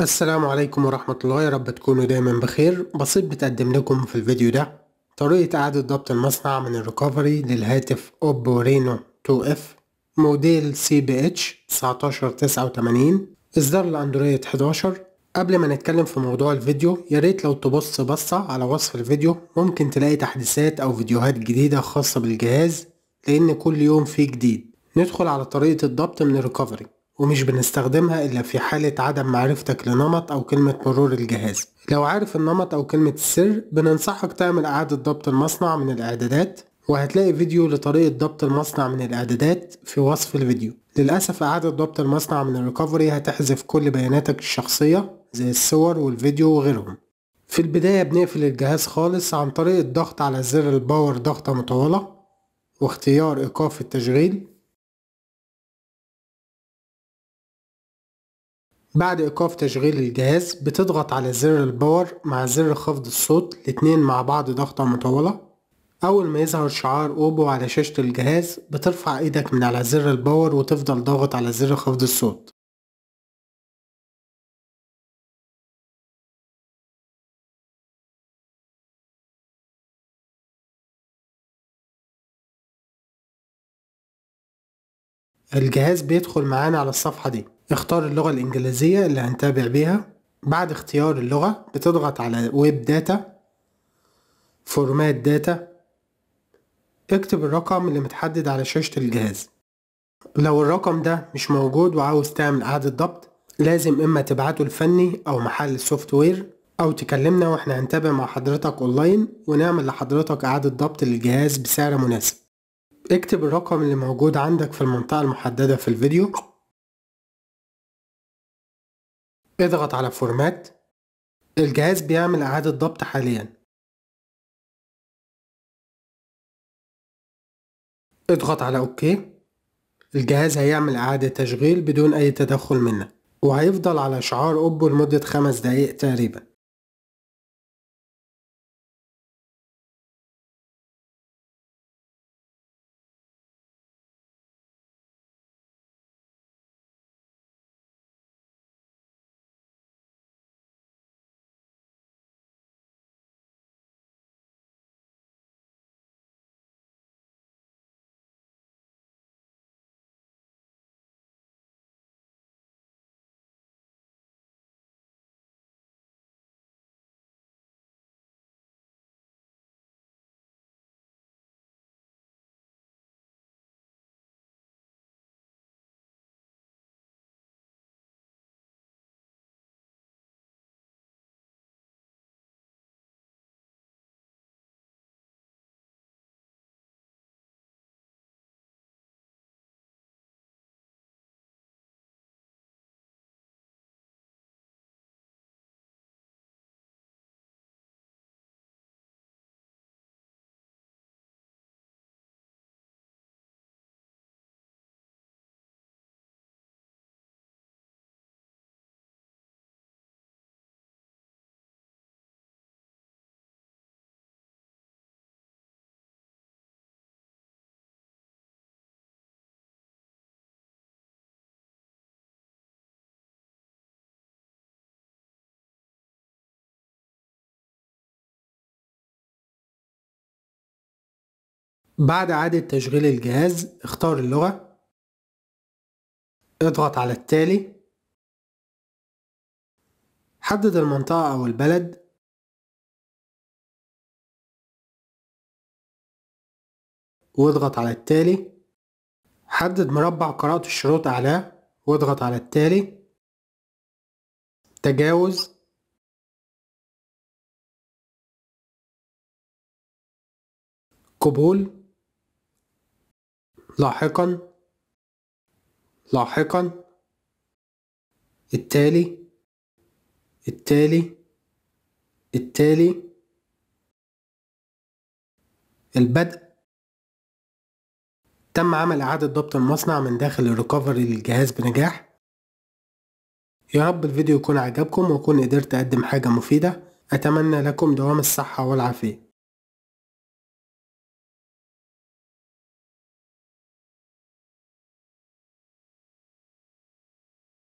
السلام عليكم ورحمة الله يا رب تكونوا دايما بخير بسيط بتقدم لكم في الفيديو ده طريقة إعادة ضبط المصنع من الريكفري للهاتف أوبو رينو 2F موديل سي بي اتش 1989 إصدار الأندرويد 11 قبل ما نتكلم في موضوع الفيديو يا ريت لو تبص بصة على وصف الفيديو ممكن تلاقي تحديثات أو فيديوهات جديدة خاصة بالجهاز لأن كل يوم فيه جديد ندخل على طريقة الضبط من الريكفري ومش بنستخدمها إلا في حالة عدم معرفتك لنمط أو كلمة مرور الجهاز لو عارف النمط أو كلمة السر بننصحك تعمل إعادة ضبط المصنع من الإعدادات وهتلاقي فيديو لطريقة ضبط المصنع من الإعدادات في وصف الفيديو للأسف إعادة ضبط المصنع من الريكفري هتحذف كل بياناتك الشخصية زي الصور والفيديو وغيرهم في البداية بنقفل الجهاز خالص عن طريق الضغط على زر الباور ضغطة مطولة واختيار إيقاف التشغيل بعد ايقاف تشغيل الجهاز بتضغط على زر الباور مع زر خفض الصوت الاتنين مع بعض ضغطة مطولة اول ما يظهر شعار اوبو على شاشة الجهاز بترفع ايدك من على زر الباور وتفضل ضاغط على زر خفض الصوت الجهاز بيدخل معانا على الصفحة دي اختار اللغة الإنجليزية اللي هنتابع بيها بعد اختيار اللغة بتضغط على ويب داتا فورمات داتا اكتب الرقم اللي متحدد على شاشة الجهاز لو الرقم ده مش موجود وعاوز تعمل إعادة ضبط لازم إما تبعته الفني أو محل السوفت وير أو تكلمنا وإحنا هنتابع مع حضرتك أونلاين ونعمل لحضرتك إعادة ضبط للجهاز بسعر مناسب اكتب الرقم اللي موجود عندك في المنطقة المحددة في الفيديو اضغط على فورمات الجهاز بيعمل إعادة ضبط حاليا اضغط على اوكي الجهاز هيعمل إعادة تشغيل بدون أي تدخل منك وهيفضل على شعار أوبو لمدة خمس دقايق تقريبا بعد عادة تشغيل الجهاز اختار اللغة اضغط على التالي حدد المنطقة أو البلد واضغط على التالي حدد مربع قراءة الشروط أعلاه واضغط على التالي تجاوز قبول لاحقا لاحقا التالي التالي التالي البدء تم عمل إعادة ضبط المصنع من داخل الريكفري للجهاز بنجاح يا رب الفيديو يكون عجبكم وأكون قدرت أقدم حاجة مفيدة أتمنى لكم دوام الصحة والعافية